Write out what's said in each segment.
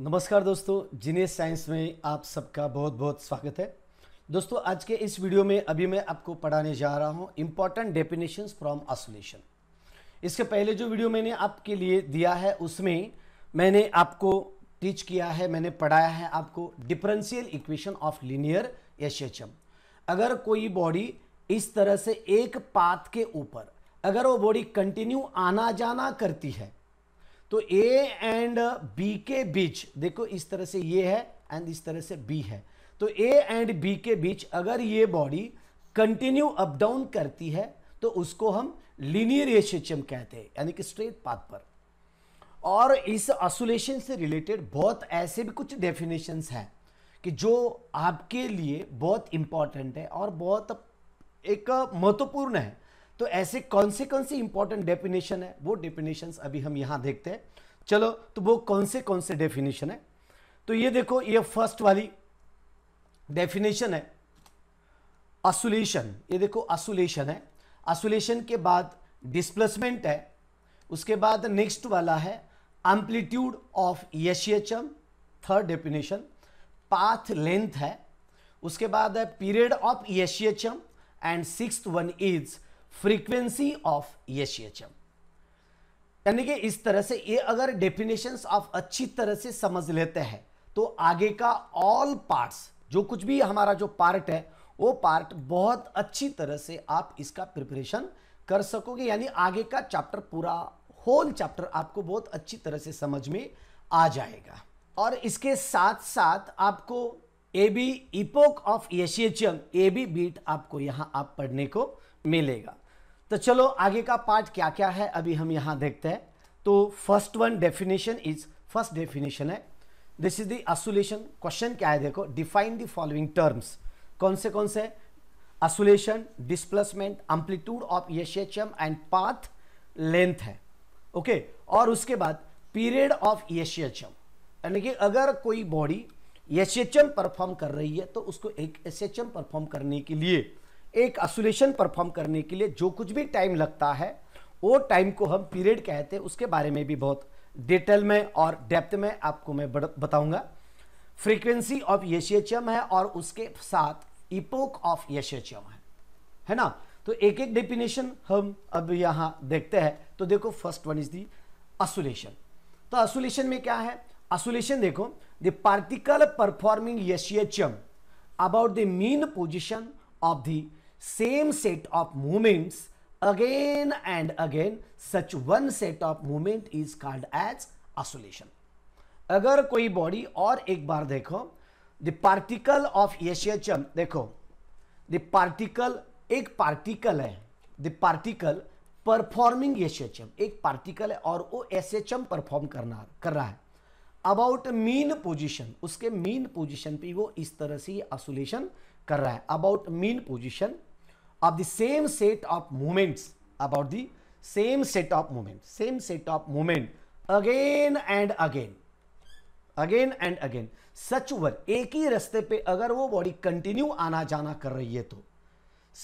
नमस्कार दोस्तों जिने साइंस में आप सबका बहुत बहुत स्वागत है दोस्तों आज के इस वीडियो में अभी मैं आपको पढ़ाने जा रहा हूँ इम्पॉर्टेंट डेफिनेशन फ्रॉम आसोलेशन इसके पहले जो वीडियो मैंने आपके लिए दिया है उसमें मैंने आपको टीच किया है मैंने पढ़ाया है आपको differential equation of linear SHM अगर कोई बॉडी इस तरह से एक पाथ के ऊपर अगर वो बॉडी कंटिन्यू आना जाना करती है तो ए एंड बी के बीच देखो इस तरह से ये है एंड इस तरह से बी है तो ए एंड बी के बीच अगर ये बॉडी कंटिन्यू अप डाउन करती है तो उसको हम लीनियर एशियम कहते हैं यानी कि स्ट्रेट पाथ पर और इस ऑसोलेशन से रिलेटेड बहुत ऐसे भी कुछ डेफिनेशंस हैं कि जो आपके लिए बहुत इंपॉर्टेंट है और बहुत एक महत्वपूर्ण है तो ऐसे कौन से कौन से इंपॉर्टेंट डेफिनेशन है वो डेफिनेशंस अभी हम यहाँ देखते हैं चलो तो वो कौन से कौन से डेफिनेशन है तो ये देखो ये फर्स्ट वाली डेफिनेशन है असोलेशन ये देखो असोलेशन है असुलेशन के बाद डिस्प्लेसमेंट है उसके बाद नेक्स्ट वाला है amplitude of SHM third definition path length है उसके बाद है period of SHM and six one is frequency of SHM यानी कि इस तरह से ये अगर डेफिनेशन आप अच्छी तरह से समझ लेते हैं तो आगे का ऑल पार्ट्स जो कुछ भी हमारा जो पार्ट है वो पार्ट बहुत अच्छी तरह से आप इसका प्रिपरेशन कर सकोगे यानी आगे का चैप्टर पूरा होल चैप्टर आपको बहुत अच्छी तरह से समझ में आ जाएगा और इसके साथ साथ आपको A B epoch of SHM A B beat आपको यहाँ आप पढ़ने को मिलेगा तो चलो आगे का पार्ट क्या क्या है अभी हम यहां देखते हैं तो first one definition is first definition है दिस इज दसोलेशन क्वेश्चन क्या है देखो डिफाइन द फॉलोइंग टर्म्स कौन से कौन से oscillation displacement amplitude of SHM and path length है ओके okay? और उसके बाद पीरियड ऑफ एशियचम यानी कि अगर कोई body S H M perform कर रही है तो उसको एक एस एच एम परफॉर्म करने के लिए एक आसोलेशन परफॉर्म करने के लिए जो कुछ भी टाइम लगता है वो टाइम को हम पीरियड कहते हैं उसके बारे में भी बहुत डिटेल में और डेप्थ में आपको मैं बताऊंगा फ्रीक्वेंसी ऑफ एम है और उसके साथ इपोक ऑफ एम है है ना तो एक एक डेफिनेशन हम अब यहाँ देखते हैं तो देखो first one is the oscillation तो असोलेशन में क्या है असोलेशन देखो the particle performing SHM about the mean position of the same set of movements again and again such one set of movement is called as oscillation अगर कोई body और एक बार देखो द पार्टिकल ऑफ यशियम देखो the particle एक particle है the particle performing SHM एक पार्टिकल है और वो एम परफॉर्म करना कर रहा है अबाउट मीन पोजिशन उसके मीन पोजिशन पे वो इस तरह से आसोलेशन कर रहा है about mean position of the same set of movements about the same set of movement same set of movement again and again again and again such one एक ही रास्ते पे अगर वो बॉडी कंटिन्यू आना जाना कर रही है तो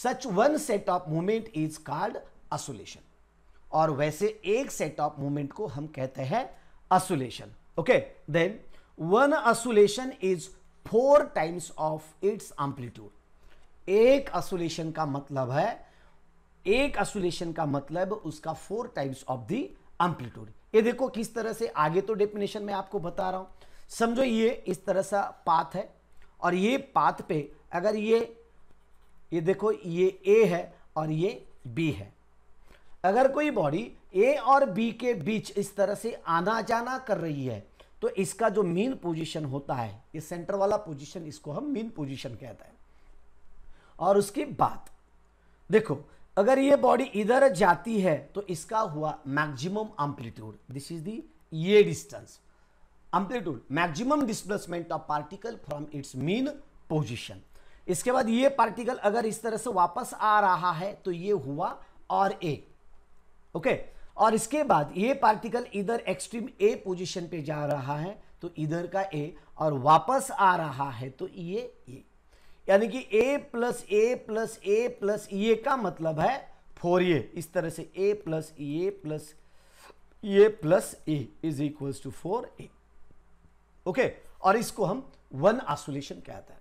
such one set of movement is called oscillation और वैसे एक सेट ऑफ मूवमेंट को हम कहते हैं oscillation Okay, then one oscillation is four times of its amplitude एक असुलेशन का मतलब है एक असोलेशन का मतलब उसका four times of the amplitude ये देखो किस तरह से आगे तो डेफिनेशन में आपको बता रहा हूं समझो ये इस तरह सा पाथ है और ये पाथ पे अगर ये ये देखो ये ए है और ये बी है अगर कोई बॉडी ए और बी के बीच इस तरह से आना जाना कर रही है तो इसका जो मीन पोजीशन होता है ये सेंटर वाला पोजीशन इसको हम मीन पोजीशन कहते हैं और उसके बाद देखो अगर ये बॉडी इधर जाती है तो इसका हुआ maximum amplitude this is the ये distance amplitude maximum displacement of particle from its mean position इसके बाद ये पार्टिकल अगर इस तरह से वापस आ रहा है तो ये हुआ और ए ओके okay? और इसके बाद ये पार्टिकल इधर एक्सट्रीम ए पोजीशन पे जा रहा है तो इधर का ए और वापस आ रहा है तो ये ए यानी कि A plus A plus A plus ये का मतलब है फोर ए इस तरह से A plus A plus A plus A is equal to four A okay और इसको हम वन आसोलेशन कहते हैं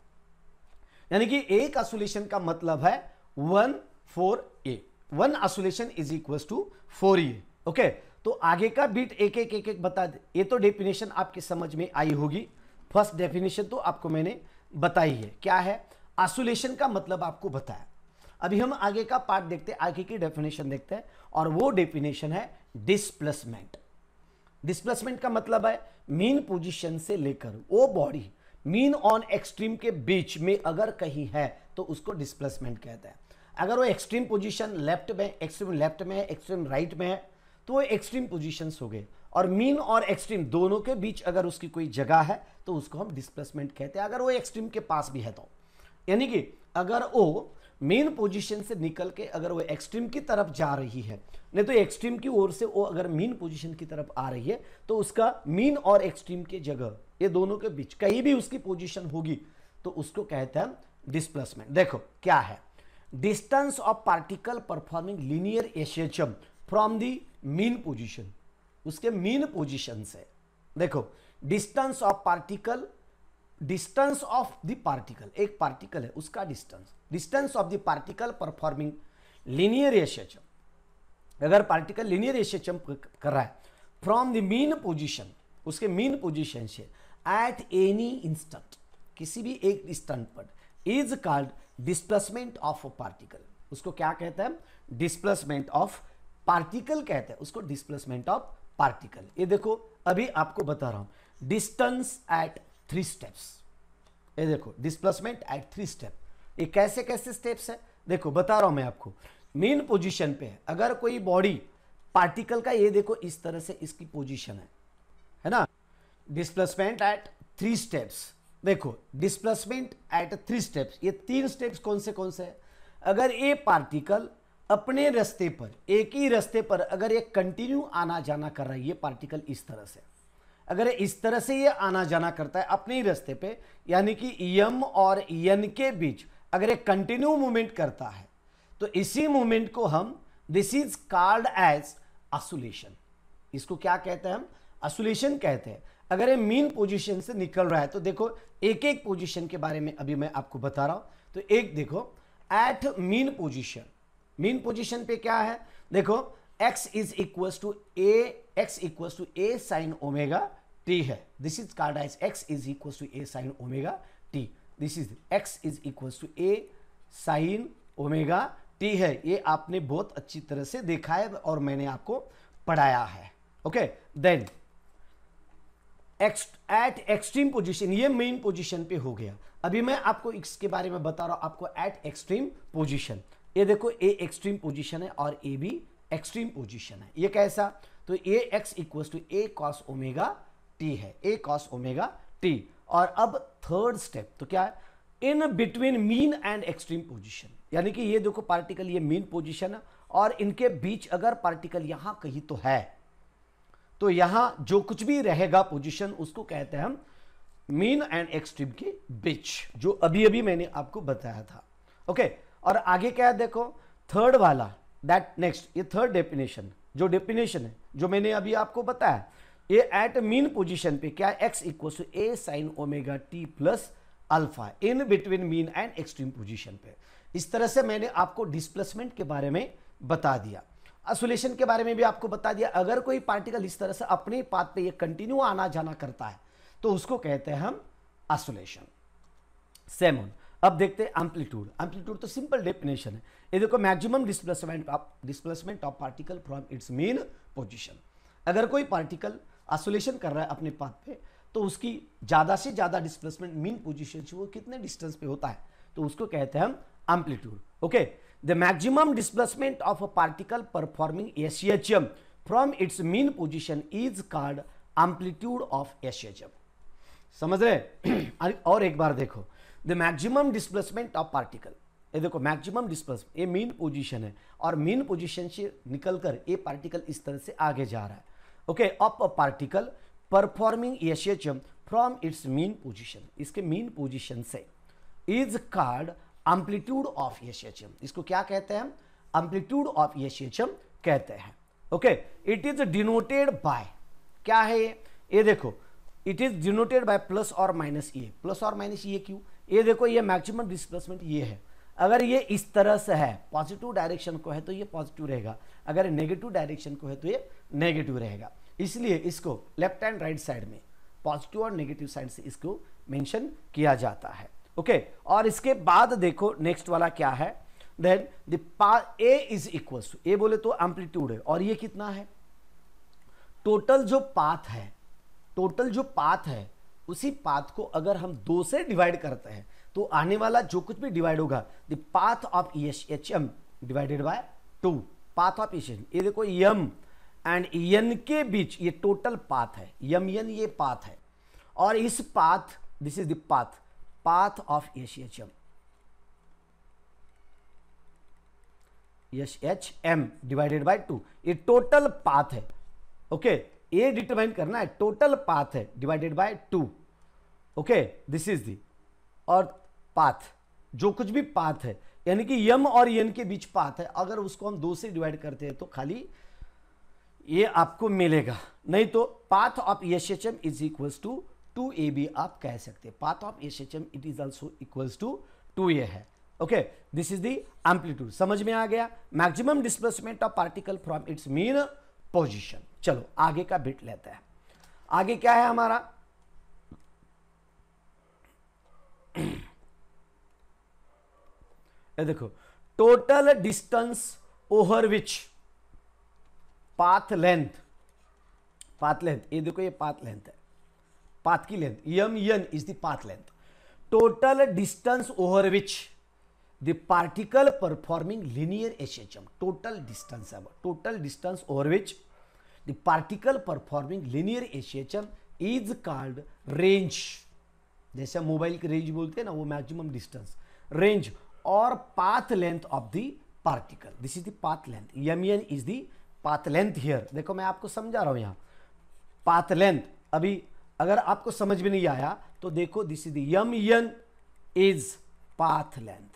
यानी कि एक आसोलेशन का मतलब है one four A one oscillation is equal to four A okay तो आगे का बीट एक एक एक एक बता दे ये तो डेफिनेशन आपकी समझ में आई होगी फर्स्ट डेफिनेशन तो आपको मैंने बताई है क्या है आसोलेशन का मतलब आपको बताया अभी हम आगे का पार्ट देखते हैं आगे की डेफिनेशन देखते हैं और वो डेफिनेशन है डिस्प्लेसमेंट डिस्प्लेसमेंट का मतलब है मीन पोजिशन से लेकर वो बॉडी मीन ऑन एक्सट्रीम के बीच में अगर कहीं है तो उसको डिस्प्लेसमेंट कहते हैं अगर वो एक्सट्रीम पोजिशन लेफ्ट में एक्सट्रीम लेफ्ट में है एक्सट्रीम राइट में है तो वो एक्सट्रीम पोजिशंस हो गए और मीन और एक्सट्रीम दोनों के बीच अगर उसकी कोई जगह है तो उसको हम डिस्प्लेसमेंट कहते हैं अगर वो एक्सट्रीम के पास भी है तो यानी कि अगर वो मेन पोजीशन से निकल के अगर वो एक्सट्रीम की तरफ जा रही है नहीं तो एक्सट्रीम की ओर से वो अगर मीन पोजीशन की तरफ आ रही है तो उसका मीन और एक्सट्रीम की जगह ये दोनों के बीच कहीं भी उसकी पोजीशन होगी तो उसको कहते हैं डिस्प्लेसमेंट देखो क्या है distance of particle performing linear SHM from the mean position उसके मीन पोजीशन से देखो distance of particle distance of the particle एक पार्टिकल है उसका distance distance of the particle performing linear SHM अगर पार्टिकल लिनियर एशियम कर रहा है फ्रॉम द मीन पोजिशन उसके मीन पोजिशन से एट एनी इंस्टेंट किसी भी एक इंस्टेंट पर is called displacement of particle उसको क्या कहते हैं डिस्प्लेसमेंट ऑफ पार्टिकल कहते हैं उसको डिस्प्लेसमेंट ऑफ पार्टिकल ये देखो अभी आपको बता रहा हूं डिस्टेंस एट थ्री स्टेप्स ये देखो डिस्प्लेसमेंट एट थ्री स्टेप ये कैसे कैसे स्टेप्स है देखो बता रहा हूं मैं आपको मेन पोजिशन पे है अगर कोई बॉडी पार्टिकल का ये देखो इस तरह से इसकी पोजिशन है है ना डिस्प्लेसमेंट एट थ्री स्टेप्स देखो डिस्प्लेसमेंट एट थ्री स्टेप्स ये तीन स्टेप्स कौन से कौन से है अगर ये पार्टिकल अपने रास्ते पर एक ही रास्ते पर अगर ये कंटिन्यू आना जाना कर रहा है ये पार्टिकल इस तरह से अगर इस तरह से ये आना जाना करता है अपने ही रास्ते पे यानी कि यम और यन के बीच अगर ये कंटिन्यू मूवमेंट करता है तो इसी मूवमेंट को हम this is called as oscillation इसको क्या कहते हैं हम असोलेशन कहते हैं अगर ये मीन पोजिशन से निकल रहा है तो देखो एक एक पोजिशन के बारे में अभी मैं आपको बता रहा हूं तो एक देखो at mean position mean position पे क्या है देखो x is equal to a x equal to A sine omega t है this is called as x is equal to A sine omega t this is x is equal to A sine omega t है ये आपने बहुत अच्छी तरह से देखा है और मैंने आपको पढ़ाया है okay then at extreme position ये मेन पोजिशन पे हो गया अभी मैं आपको इसके बारे में बता रहा हूं आपको एट एक्सट्रीम पोजिशन ये देखो ए एक्सट्रीम पोजीशन है और ए भी एक्सट्रीम पोजीशन है ये कैसा तो A x equal to A cos omega t है ए कॉस ओमेगा टी और अब थर्ड स्टेप तो क्या है in between mean and extreme position यानी कि ये देखो पार्टिकल ये मीन पोजिशन है और इनके बीच अगर पार्टिकल यहां कहीं तो है तो यहां जो कुछ भी रहेगा पोजीशन उसको कहते हैं हम मीन एंड एक्सट्रीम के बीच जो अभी अभी मैंने आपको बताया था ओके okay, और आगे क्या है देखो थर्ड वाला दैट नेक्स्ट ये थर्ड डेफिनेशन जो डेफिनेशन है जो मैंने अभी आपको बताया ये एट मीन पोजीशन पे क्या x equal to A sine omega T plus alpha in between mean and extreme position पे इस तरह से मैंने आपको डिस्प्लेसमेंट के बारे में बता दिया असोलेशन के बारे में भी आपको बता दिया अगर कोई पार्टिकल इस तरह से अपने पाथ पे ये कंटिन्यू आना जाना करता है तो उसको कहते हैं हम असोलेशन सेमोन अब देखते हैं एम्पलीट्यूड एम्पलीट्यूड तो सिंपल डेफिनेशन है ये देखो maximum displacement of displacement of particle from its mean position अगर कोई पार्टिकल आइसोलेशन कर रहा है अपने पाथ पे तो उसकी ज़्यादा से ज़्यादा डिस्प्लेसमेंट मेन पोजिशन से वो कितने डिस्टेंस पे होता है तो उसको कहते हैं हम amplitude okay the maximum displacement of a particle performing M from its mean position is called amplitude of SHM समझ रहे और एक बार देखो द मैक्सिमम डिस्प्लेसमेंट ऑफ पार्टिकल ये देखो मैक्सिमम डिस्प्लेसमेंट ये मीन पोजीशन है और मीन पोजीशन से निकलकर ये पार्टिकल इस तरह से आगे जा रहा है okay up a particle performing S H M from its mean position इसके मीन पोजिशन से is called amplitude of S H M इसको क्या कहते हैं amplitude of S H M कहते हैं okay it is denoted by क्या है ये ये देखो it is denoted by plus और माइनस ये प्लस और माइनस ये क्यों ये देखो ये मैक्सिमम डिस्प्लेसमेंट ये है अगर ये इस तरह से है पॉजिटिव डायरेक्शन को है तो ये पॉजिटिव रहेगा अगर नेगेटिव डायरेक्शन को है तो ये नेगेटिव रहेगा इसलिए इसको लेफ्ट एंड राइट साइड में पॉजिटिव और नेगेटिव साइड से इसको मेंशन किया जाता है ओके okay? और इसके बाद देखो नेक्स्ट वाला क्या है then the A is equal to A बोले तो एम्पलीट्यूड है और ये कितना है टोटल जो पाथ है टोटल जो पाथ है उसी पाथ को अगर हम दो से डिवाइड करते हैं तो आने वाला जो कुछ भी डिवाइड होगा the path of H M divided by two path of H M ये देखो यम एंड यन के बीच ये टोटल पाथ है यम यन ये पाथ है और इस path this is the path path of H H M H M divided by two ये टोटल पाथ है ओके ए डिटरमाइन करना है टोटल पाथ है divided by two okay this is the और पाथ जो कुछ भी पाथ है यानी कि यम और यन के बीच पाथ है अगर उसको हम दो से डिवाइड करते हैं तो खाली ये आपको मिलेगा नहीं तो path of S H M is equal to two A B आप कह सकते हैं path of S H M it is also equal to two A है okay this is the amplitude समझ में आ गया maximum displacement of particle from its mean position चलो आगे का बिट लेते हैं आगे क्या है हमारा ये देखो total distance over which path length path length ये देखो ये पाथ लेंथ है पाथ की length M N is the path length total distance over which the particle performing linear SHM total distance है total distance over which the particle performing linear SHM is called range जैसे mobile की range बोलते हैं ना वो maximum distance range और path length of the particle this is the path length M N is the path length here देखो मैं आपको समझा रहा हूं यहां पाथ लेंथ अभी अगर आपको समझ में नहीं आया तो देखो this is M N is path length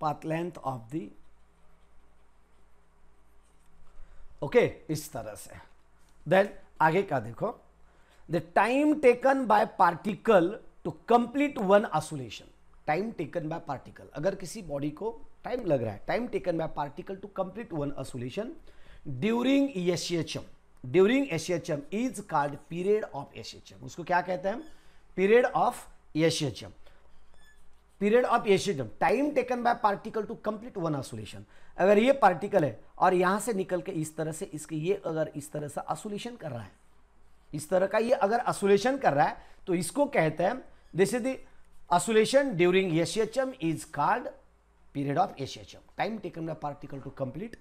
path length of the okay इस तरह से देन आगे का देखो the time taken by particle to complete one oscillation time taken by particle अगर किसी बॉडी को टाइम लग रहा है time taken by particle to complete one oscillation during SHM during SHM is called period of SHM उसको क्या कहते हैं period of SHM period of एसीएचएम time taken by particle to complete one oscillation अगर ये particle है और यहां से निकल के इस तरह से इसके ये अगर इस तरह से आइसोलेशन कर रहा है इस तरह का ये अगर असोलेशन कर रहा है तो इसको कहते हैं this is the oscillation during SHM is called period of SHM time taken the particle to complete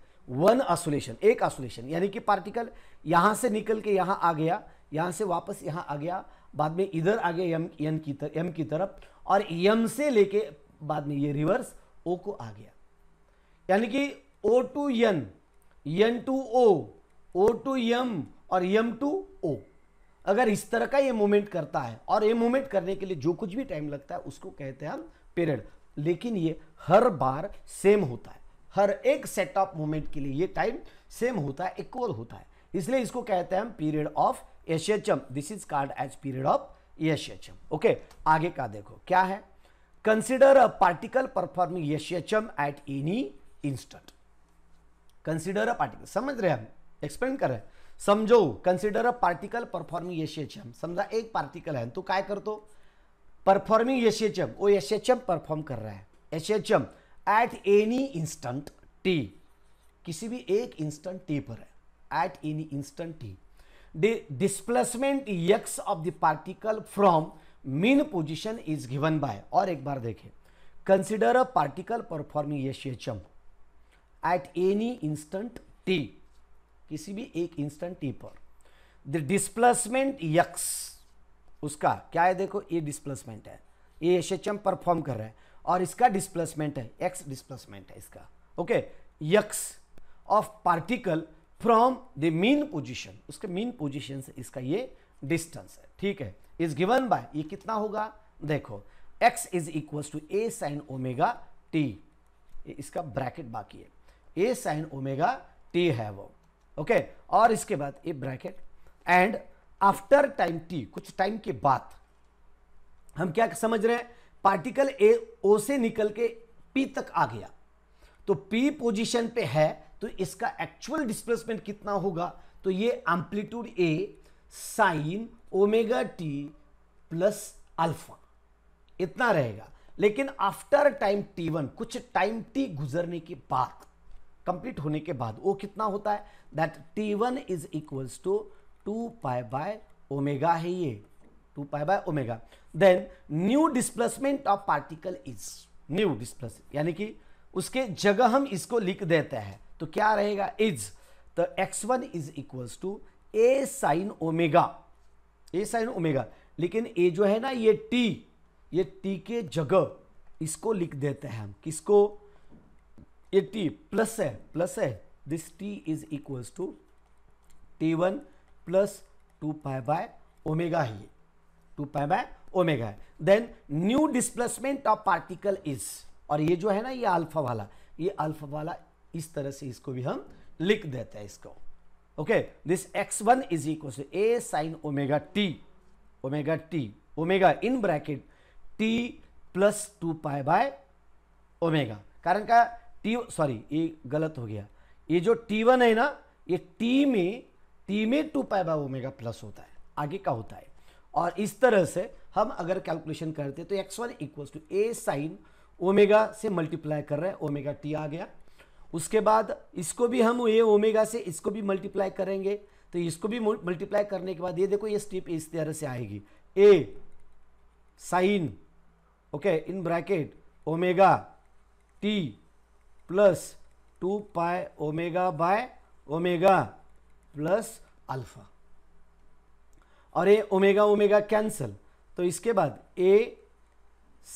one oscillation एक असोलेशन यानी कि पार्टिकल यहां से निकल के यहां आ गया यहां से वापस यहां आ गया बाद में इधर आ गया यम की तर, यम की तरफ और यम से लेके बाद में ये रिवर्स ओ को आ गया यानी कि O to N N to O O to M और यम टू ओ अगर इस तरह का ये मूवमेंट करता है और ये मूवमेंट करने के लिए जो कुछ भी टाइम लगता है उसको कहते हैं हम पीरियड लेकिन ये हर बार सेम होता है हर एक सेट ऑफ मूवमेंट के लिए ये टाइम सेम होता है इक्वल होता है इसलिए इसको कहते हैं हम period of H M this is called as period of H M okay आगे का देखो क्या है consider a particle performing M at any instant consider a particle समझ रहे हैं हम एक्सप्लेन कर रहे हैं समझो consider a particle performing SHM समझा एक पार्टिकल है तो काय करतो परफॉर्मिंग एशियम वो एशिएचएम परफॉर्म कर रहा है SHM at any instant t किसी भी एक इंस्टेंट टी पर है at any instant t displacement x of the particle from mean position is given by और एक बार देखें consider a particle performing SHM at any instant t किसी भी एक इंस्टेंट टी पर द डिस्प्लेसमेंट यक्स उसका क्या है देखो ये डिस्प्लेसमेंट है ये एस एच एम परफॉर्म कर रहा है और इसका डिस्प्लेसमेंट है एक्स डिस्प्लेसमेंट है इसका okay x of particle from the mean position उसके मीन पोजिशन से इसका ये डिस्टेंस है ठीक है इज गिवन बाय ये कितना होगा देखो x is equal to A sine omega t इसका ब्रैकेट बाकी है ए साइन ओमेगा टी है वो ओके और इसके बाद ये bracket and after time t कुछ टाइम के बाद हम क्या समझ रहे हैं पार्टिकल ए ओ से निकल के पी तक आ गया तो पी पोजीशन पे है तो इसका एक्चुअल डिस्प्लेसमेंट कितना होगा तो ये amplitude A sine omega T plus alpha इतना रहेगा लेकिन आफ्टर टाइम टी वन कुछ टाइम टी गुजरने के बाद कंप्लीट होने के बाद वो कितना होता है that t one is equals to two pi by omega है ये two pi by omega then new displacement of particle is new displace यानी कि उसके जगह हम इसको लिख देते हैं तो क्या रहेगा इज तो x one is equals to A sine omega A sine omega लेकिन ए जो है ना ये टी ये टी के जगह इसको लिख देते हैं हम किसको ये टी प्लस है प्लस है this t is equals to t one plus two pi by omega ही टू पाए बाय ओमेगा है then new displacement of particle is और ये जो है ना ये अल्फा वाला ये अल्फा वाला इस तरह से इसको भी हम लिख देते हैं इसको okay this x one is equal to A sine omega t omega t omega in bracket t plus two pi by omega कारण का टी सॉरी ये गलत हो गया ये जो टी वन है ना ये टी में टी में two pi by omega plus होता है आगे का होता है और इस तरह से हम अगर कैलकुलेशन करते तो x one equals to A sine omega से मल्टीप्लाई कर रहे हैं ओमेगा टी आ गया उसके बाद इसको भी हम ए ओमेगा से इसको भी मल्टीप्लाई करेंगे तो इसको भी मल्टीप्लाई करने के बाद ये देखो ये स्टेप इस तरह से आएगी a sine okay in bracket omega T plus two pi omega by omega plus alpha और ये ओमेगा ओमेगा कैंसल तो इसके बाद a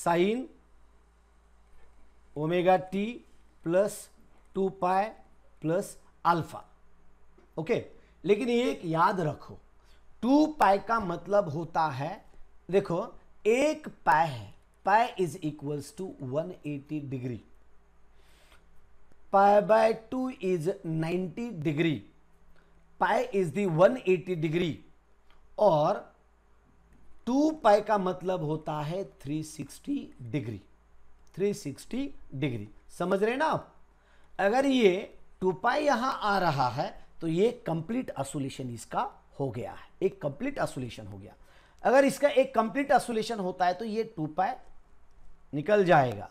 sine omega T plus two pi plus alpha okay लेकिन ये एक याद रखो टू पाए का मतलब होता है देखो एक पाए है pi is equals to 180 degree pi by two is ninety degree pi is the one eighty degree और टू पाए का मतलब होता है three sixty degree three sixty degree समझ रहे ना आप अगर ये टू पाए यहाँ आ रहा है तो ये कंप्लीट असोलेशन इसका हो गया है एक कंप्लीट असोलेशन हो गया अगर इसका एक कंप्लीट असोलेशन होता है तो ये टू पाए निकल जाएगा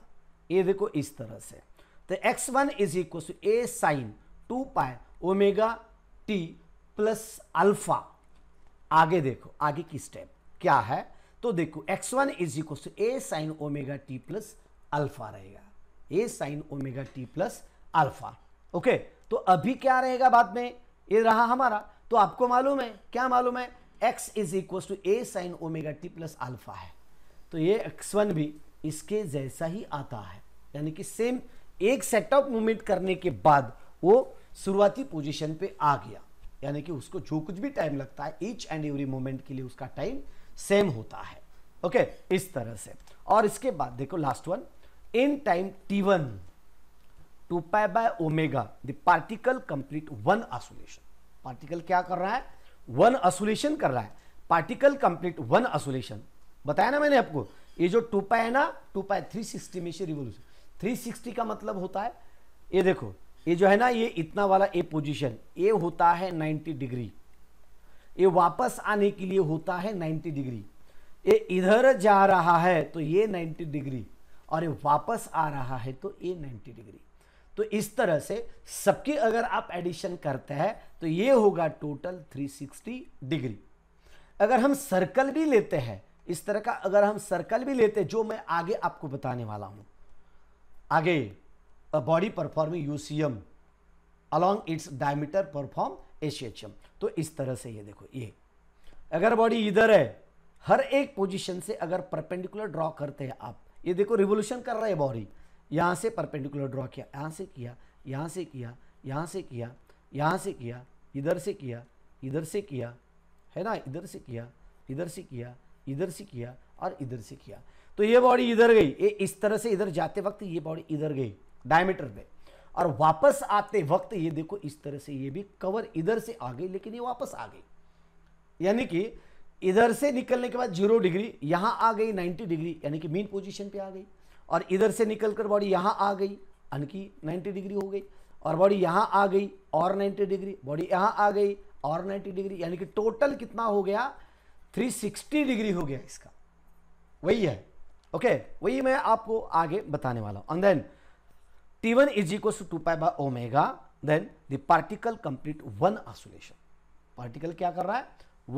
ये देखो इस तरह से तो x one is equal to A sine two pi omega T plus alpha आगे देखो आगे की स्टेप क्या है तो देखो x one is equal to A sine omega T plus alpha रहेगा a sine omega T plus alpha okay तो अभी क्या रहेगा बाद में ये रहा हमारा तो आपको मालूम है क्या मालूम है x is equal to A sine omega T plus alpha है तो ये एक्स वन भी इसके जैसा ही आता है यानी कि सेम एक सेट ऑफ मूवमेंट करने के बाद वो शुरुआती पोजीशन पे आ गया यानी कि उसको जो कुछ भी टाइम लगता है ईच एंड एवरी मोमेंट के लिए उसका टाइम सेम होता है ओके okay, इस तरह से और इसके बाद देखो last one in time T one two pi by omega the particle complete one oscillation particle क्या कर रहा है वन असोलेशन कर रहा है पार्टिकल कंप्लीट वन असोलेशन बताया ना मैंने आपको ये जो टू पाई है ना टू पाई थ्री सिक्सटी में से रिवोल्यूशन 360 का मतलब होता है ये देखो ये जो है ना ये इतना वाला ए पोजीशन ए होता है 90 डिग्री ये वापस आने के लिए होता है 90 डिग्री ये इधर जा रहा है तो ये 90 डिग्री और ये वापस आ रहा है तो ये 90 डिग्री तो इस तरह से सबके अगर आप एडिशन करते हैं तो ये होगा टोटल 360 डिग्री अगर हम सर्कल भी लेते हैं इस तरह का अगर हम सर्कल भी लेते जो मैं आगे आपको बताने वाला हूं आगे a body performing UCM along its diameter perform HHM. तो इस तरह से ये देखो ये अगर बॉडी इधर है हर एक पोजीशन से अगर परपेंडिकुलर ड्रॉ करते हैं आप ये देखो रिवोल्यूशन कर रहा है बॉडी यहाँ से परपेंडिकुलर ड्रॉ किया यहाँ से किया यहाँ से किया यहाँ से किया यहाँ से किया इधर से किया इधर से किया है ना इधर से किया इधर से किया इधर से किया और इधर से किया तो ये बॉडी इधर गई ये इस तरह से इधर जाते वक्त ये बॉडी इधर गई डायमीटर पे और वापस आते वक्त ये देखो इस तरह से ये भी कवर इधर से आ गई लेकिन ये वापस आ गई यानी कि इधर से निकलने के बाद जीरो डिग्री यहां आ गई नाइन्टी डिग्री यानी कि मेन पोजिशन पे आ गई और इधर से निकल बॉडी यहां आ गई यानी कि 90 डिग्री हो गई और बॉडी यहां आ गई और नाइन्टी डिग्री बॉडी यहां आ गई और 90 डिग्री यानी कि टोटल कितना हो गया 360 डिग्री हो गया इसका वही है ओके okay, वही मैं आपको आगे बताने वाला हूं and then T one is equal to two pi by omega then the particle complete one oscillation particle क्या कर रहा है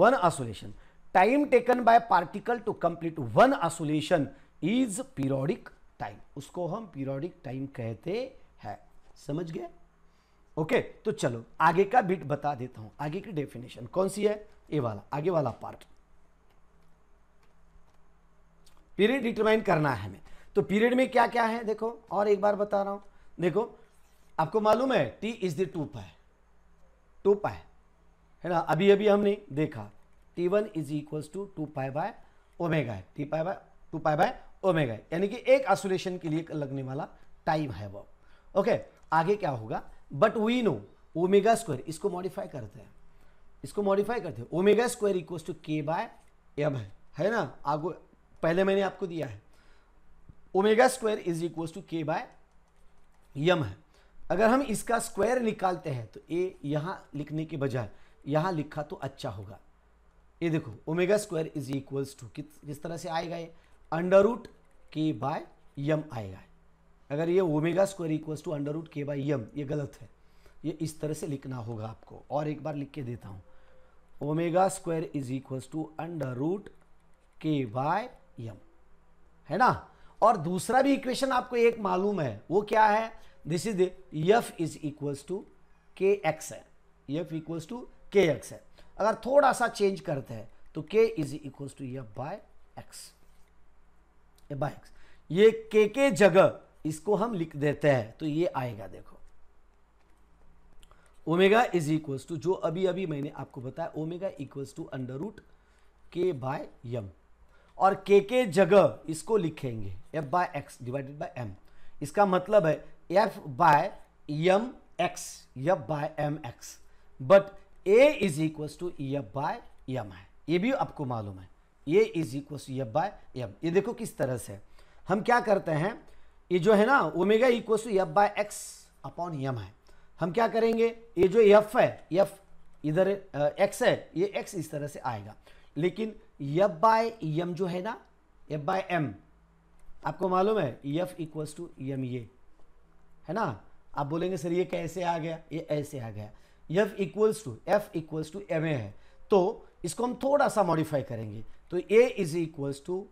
one oscillation time taken by particle to complete one oscillation is periodic time उसको हम periodic time कहते हैं समझ गए ओके okay, तो चलो आगे का बिट बता देता हूं आगे की डेफिनेशन कौन सी है ये वाला आगे वाला पार्ट पीरियड डिटरमाइन करना है हमें तो पीरियड में क्या क्या है देखो और एक बार बता रहा हूं देखो आपको मालूम है T is the two pi two pi है ना अभी अभी हमने देखा T one is equal to two pi by omega है T pi by two pi by omega है यानी कि एक आइसोलेशन के लिए लगने वाला टाइम है वो ओके आगे क्या होगा but we know omega square इसको मॉडिफाई करते हैं इसको मॉडिफाई करते हैं omega square equal to K by M है है ना आगो पहले मैंने आपको दिया है omega square is equal to K by M है अगर हम इसका स्क्वायर निकालते हैं तो ए यहां लिखने के बजाय यहां लिखा तो अच्छा होगा ये देखो omega square is equal to किस तरह से आएगा ये under root K by M आएगा अगर ये omega square equal to under root K by M ये गलत है ये इस तरह से लिखना होगा आपको और एक बार लिख के देता हूँ omega square is equal to under root K by M है ना और दूसरा भी इक्वेशन आपको एक मालूम है वो क्या है this is F is equals to K x है F equals to K x है अगर थोड़ा सा चेंज करते हैं तो K is equals to F by x by x ये के के जगह इसको हम लिख देते हैं तो ये आएगा देखो ओमेगा इज इक्वल्स टू जो अभी अभी मैंने आपको बताया omega equals to under root K by M और के के जगह इसको लिखेंगे F by x divided by M इसका मतलब है F by M x F by M x but A is equals to F by M है ये भी आपको मालूम है A is equals to F by M ये देखो किस तरह से हम क्या करते हैं ये जो है ना omega equals to F by x upon M है हम क्या करेंगे ये जो एफ है एफ इधर एक्स है ये एक्स इस तरह से आएगा लेकिन यफ बाय एम जो है ना यफ बाय एम आपको मालूम है यफ इक्वल्स टू यम ये है ना आप बोलेंगे सर ये कैसे आ गया ये ऐसे आ गया F equals to F equals to M A है तो इसको हम थोड़ा सा मॉडिफाई करेंगे तो A is equals to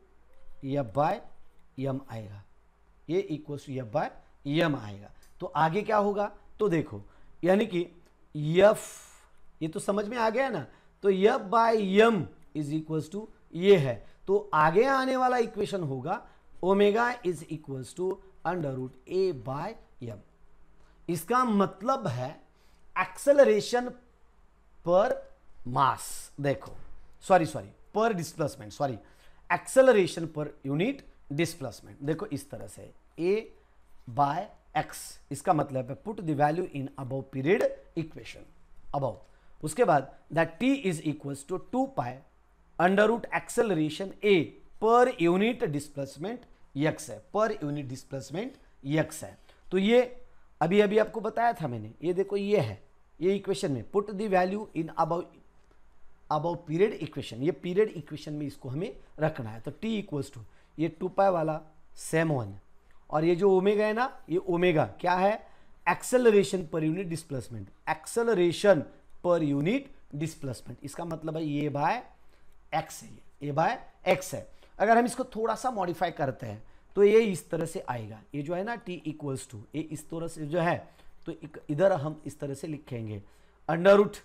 F by M आएगा A equals to F by M आएगा तो आगे क्या होगा तो देखो यानी कि यफ ये तो समझ में आ गया ना तो F by M is equals to ये है तो आगे आने वाला इक्वेशन होगा omega is equals to under root A by M इसका मतलब है एक्सेलरेशन पर मास देखो sorry sorry per displacement sorry acceleration per unit displacement देखो इस तरह से ए बाय एक्स इसका मतलब है put the value in above period equation above उसके बाद that T is equals to two pi under root acceleration A per unit displacement x है पर यूनिट डिस्प्लेसमेंट यक्स है तो ये अभी अभी आपको बताया था मैंने ये देखो ये है ये इक्वेशन में पुट द वैल्यू इन अब अब पीरियड इक्वेशन ये पीरियड इक्वेशन में इसको हमें रखना है तो टी इक्वल्स टू ये टू पाए वाला सेम वन और ये जो ओमेगा है ना ये ओमेगा क्या है acceleration per unit displacement acceleration per unit displacement इसका मतलब है ये बाय एक्स है ये ए बाय एक्स है अगर हम इसको थोड़ा सा मॉडिफाई करते हैं तो ये इस तरह से आएगा ये जो है ना टी इक्वल्स टू ये इस तरह से जो है तो इधर हम इस तरह से लिखेंगे अंडर रूट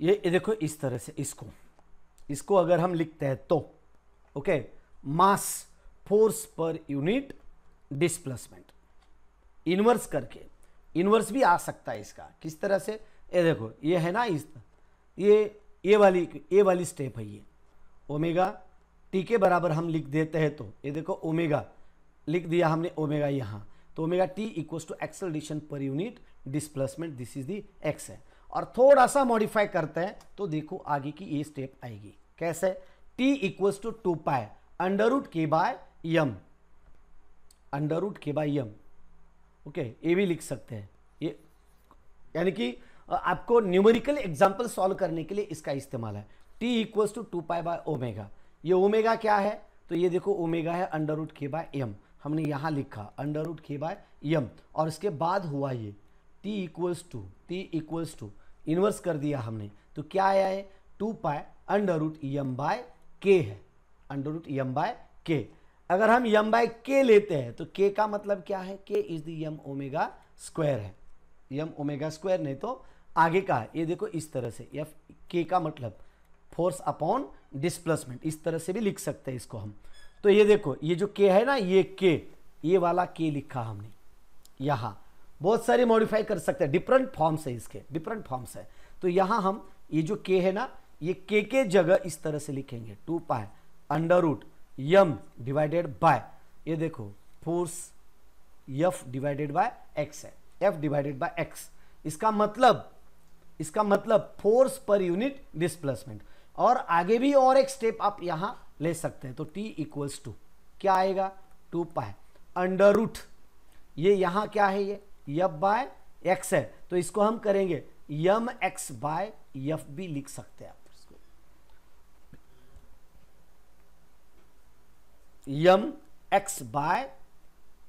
ये देखो इस तरह से इसको इसको अगर हम लिखते हैं तो okay mass force per unit displacement inverse करके इन्वर्स भी आ सकता है इसका किस तरह से ये देखो ये है ना इस ये ये वाली ये वाली स्टेप है ये ओमेगा टी के बराबर हम लिख देते हैं तो ये देखो ओमेगा लिख दिया हमने ओमेगा यहाँ तो omega T equals to acceleration per unit displacement this is the x है और थोड़ा सा मॉडिफाई करते हैं तो देखो आगे की ये स्टेप आएगी कैसे T equals to two pi under root K by M under root K by M okay ये भी लिख सकते हैं ये यानी कि आपको न्यूमेरिकल एग्जाम्पल सॉल्व करने के लिए इसका इस्तेमाल है T equals to two pi by omega ये ओमेगा क्या है तो ये देखो ओमेगा है under root K by M हमने यहाँ लिखा under root K by M और इसके बाद हुआ ये T equals to T equals to inverse कर दिया हमने तो क्या आया है to pi under root M bye के है अंडर रूट एम बाय के अगर हम यम बाय के लेते हैं तो के का मतलब क्या है K is the M omega square है यम ओमेगा स्क्वायर नहीं तो आगे का है ये देखो इस तरह से यफ के का मतलब फोर्स अपॉन डिस्प्लेसमेंट इस तरह से भी लिख सकते हैं इसको हम तो ये देखो ये जो के है ना ये के ये वाला के लिखा हमने यहाँ बहुत सारे मॉडिफाई कर सकते हैं डिफरेंट फॉर्म्स है इसके डिफरेंट फॉर्म्स है तो यहाँ हम ये जो के है ना ये के के जगह इस तरह से लिखेंगे two pi under root M divided by ये देखो force F divided by x है एफ डिवाइडेड बाय एक्स इसका मतलब इसका मतलब फोर्स पर यूनिट डिस्प्लेसमेंट और आगे भी और एक स्टेप आप यहां ले सकते हैं तो टी इक्वल्स टू क्या आएगा टू पाए अंडर रूट ये यहाँ क्या है ये यफ बाय एक्स है तो इसको हम करेंगे यम एक्स बाय यफ भी लिख सकते हैं आप यम एक्स बाय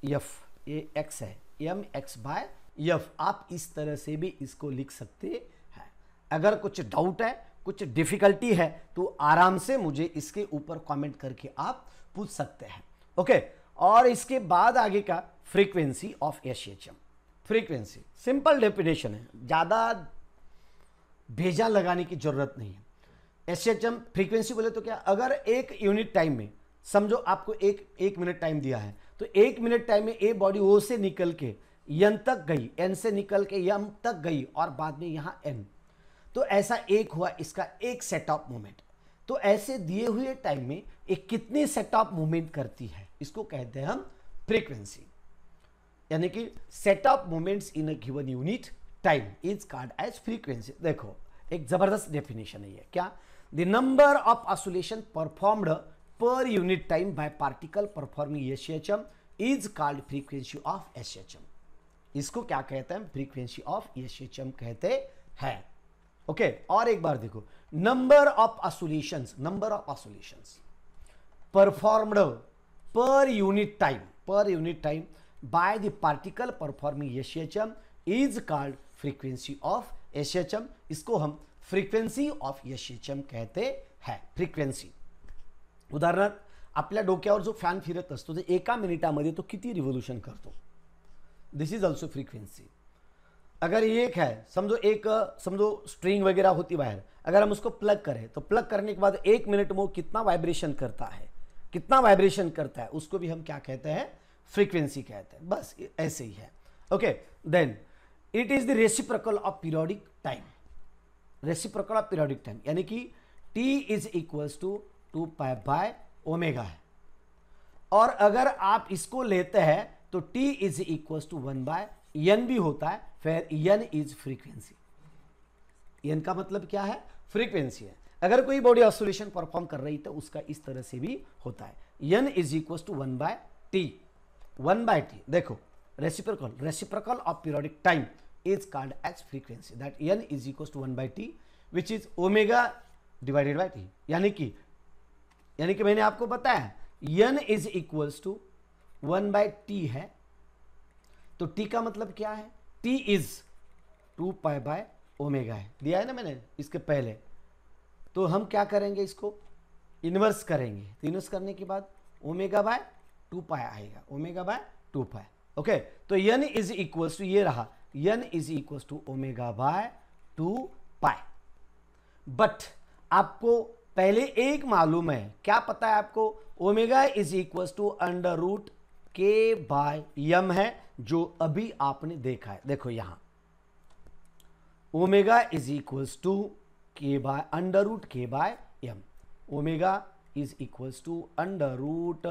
यफ ये एक्स है यम एक्स बाय यफ आप इस तरह से भी इसको लिख सकते हैं अगर कुछ डाउट है कुछ डिफ़िकल्टी है तो आराम से मुझे इसके ऊपर कमेंट करके आप पूछ सकते हैं ओके और इसके बाद आगे का frequency of S H M frequency simple definition है ज़्यादा भेजा लगाने की ज़रूरत नहीं है एस एच एम फ्रीक्वेंसी बोले तो क्या अगर एक यूनिट टाइम में समझो आपको एक एक मिनट टाइम दिया है तो एक मिनट टाइम में ए बॉडी ओ से निकल के यन तक गई एन से निकल के यम तक गई और बाद में यहां एन तो ऐसा एक हुआ इसका एक सेट ऑफ मोमेंट तो ऐसे दिए हुए टाइम में एक कितनी ऑफ मूवमेंट करती है इसको कहते हैं हम फ्रीक्वेंसी यानी कि set of movements in a given unit time is called as frequency देखो एक जबरदस्त डेफिनेशन है ये क्या the number of oscillation performed per unit time by particle performing SHM is called frequency of SHM. इसको क्या कहते हैं फ्रीक्वेंसी ऑफ एम कहते हैं ओके okay, और एक बार देखो number of oscillation number of oscillation performed per unit time per unit time by the particle performing M is called frequency of M इसको हम फ्रीक्वेंसी ऑफ एम कहते हैं फ्रीक्वेंसी उदाहरण अपने डोक जो फैन फिर तो एक मिनिटा मधे तो कितनी रिवोल्यूशन करते दिस इज ऑल्सो फ्रीक्वेंसी अगर ये एक है समझो एक समझो स्ट्रिंग वगैरह होती बाहर अगर हम उसको प्लग करें तो प्लग करने के बाद एक मिनट में वो कितना वाइब्रेशन करता है कितना वाइब्रेशन करता है उसको भी हम क्या कहते हैं फ्रीक्वेंसी कहते हैं बस ऐसे ही है okay then it is the reciprocal of periodic time reciprocal of periodic time यानी कि T is equals to two pi by omega है और अगर आप इसको लेते हैं तो T is equal to one by N भी होता है फिर एन इज फ्रीक्वेंसी एन का मतलब क्या है फ्रीक्वेंसी है अगर कोई बॉडी ऑसोलेशन परफॉर्म कर रही तो उसका इस तरह से भी होता है N is equal to one by T one by T देखो reciprocal reciprocal of periodic time is called as frequency that N is equal to one by T which is omega divided by T यानी कि यानी कि मैंने आपको बताया N is equals to one by T है तो टी का मतलब क्या है T is two pi by omega है दिया है ना मैंने इसके पहले तो हम क्या करेंगे इसको इन्वर्स करेंगे तो इन्वर्स करने के बाद ओमेगा बाय टू पाई आएगा omega by two pi okay तो यन इज इक्वल टू ये रहा N is equal to omega by two pi but आपको पहले एक मालूम है क्या पता है आपको omega is equal to under root K by M है जो अभी आपने देखा है देखो यहां omega is equal to K by under root K by M omega is equal to under root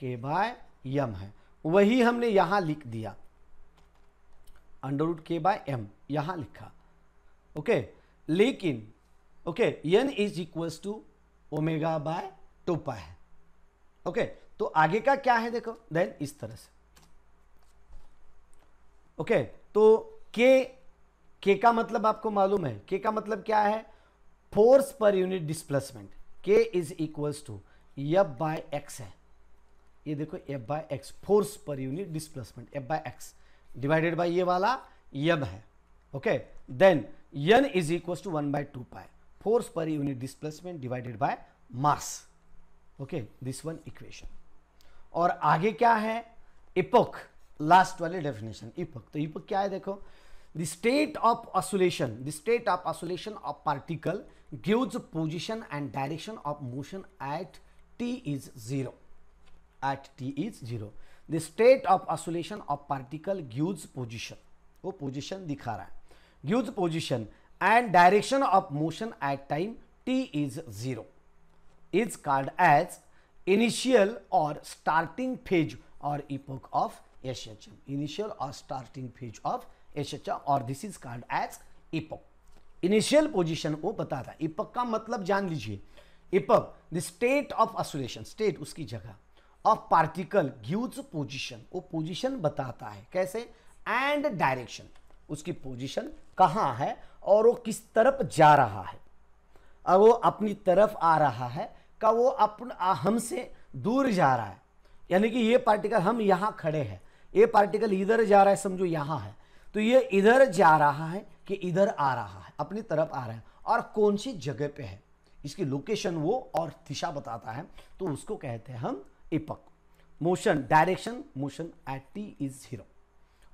K by M है वही हमने यहां लिख दिया under root K by M यहां लिखा ओके लेकिन okay N is equals to omega by two pi है ओके तो आगे का क्या है देखो देन इस तरह से ओके तो के के का मतलब आपको मालूम है के का मतलब क्या है force per unit displacement K is equals to F by x है ये देखो F by x force per unit displacement F by x divided by ये वाला यब है okay then N is equal to one by two pi force per unit displacement divided by mass Okay, this one equation. और आगे क्या है epoch last वाले definition epoch तो इपोक क्या है देखो the state of oscillation the state of oscillation of particle gives position and direction of motion at T is zero at T is zero the state of oscillation of particle gives position वो position दिखा रहा है gives position and direction of motion at time t is 0 is called as initial or starting phase or epoch of SHM. Initial or starting phase of SHM or this is called as epoch. Initial position वो बता रहा है epoch का मतलब जान लीजिए epoch the state of oscillation state उसकी जगह ऑफ पार्टिकल गिव्स पोजीशन वो पोजीशन बताता है कैसे एंड डायरेक्शन उसकी पोजीशन कहाँ है और वो किस तरफ जा रहा है और वो अपनी तरफ आ रहा है का वो अपन हमसे दूर जा रहा है यानी कि ये पार्टिकल हम यहाँ खड़े हैं ये पार्टिकल इधर जा रहा है समझो यहाँ है तो ये इधर जा रहा है कि इधर आ रहा है अपनी तरफ आ रहा है और कौन सी जगह पे है इसकी लोकेशन वो और दिशा बताता है तो उसको कहते हैं हम epoch motion direction motion at T is zero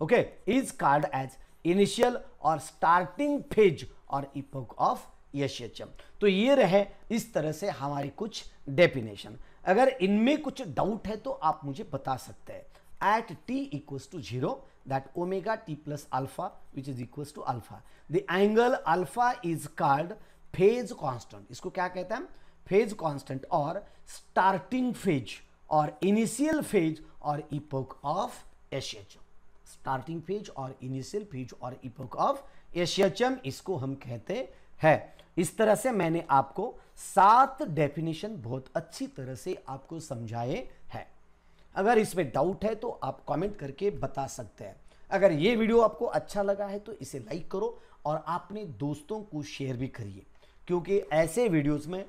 okay is called as initial और स्टार्टिंग फेज और इपोक ऑफ एशियचम तो ये रहे इस तरह से हमारी कुछ डेफिनेशन अगर इनमें कुछ डाउट है तो आप मुझे बता सकते हैं at t equal to zero that omega T plus alpha which is equal to alpha the angle alpha is called phase constant इसको क्या कहते हैं फेज कॉन्स्टेंट और स्टार्टिंग फेज और इनिशियल फेज और epoch of oscillation starting phase और initial phase और epoch of oscillation इसको हम कहते हैं इस तरह से मैंने आपको सात डेफिनेशन बहुत अच्छी तरह से आपको समझाए हैं अगर इसमें डाउट है तो आप कमेंट करके बता सकते हैं अगर ये वीडियो आपको अच्छा लगा है तो इसे लाइक करो और आपने दोस्तों को शेयर भी करिए क्योंकि ऐसे वीडियोस में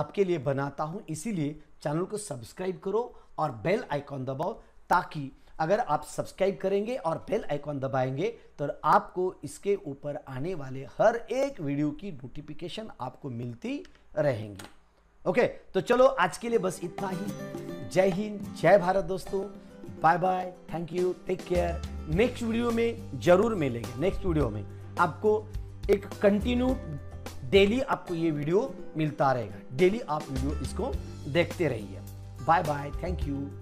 आपके लिए बनाता हूँ इसीलिए चैनल को सब्सक्राइब करो और बेल आइकॉन दबाओ ताकि अगर आप सब्सक्राइब करेंगे और बेल आइकॉन दबाएंगे तो आपको इसके ऊपर आने वाले हर एक वीडियो की नोटिफिकेशन आपको मिलती रहेंगी ओके तो चलो आज के लिए बस इतना ही जय हिंद जय भारत दोस्तों bye bye thank you take care next video में जरूर मिलेंगे नेक्स्ट वीडियो में आपको एक कंटिन्यू डेली आपको ये वीडियो मिलता रहेगा डेली आप वीडियो इसको देखते रहिए बाय बाय थैंक यू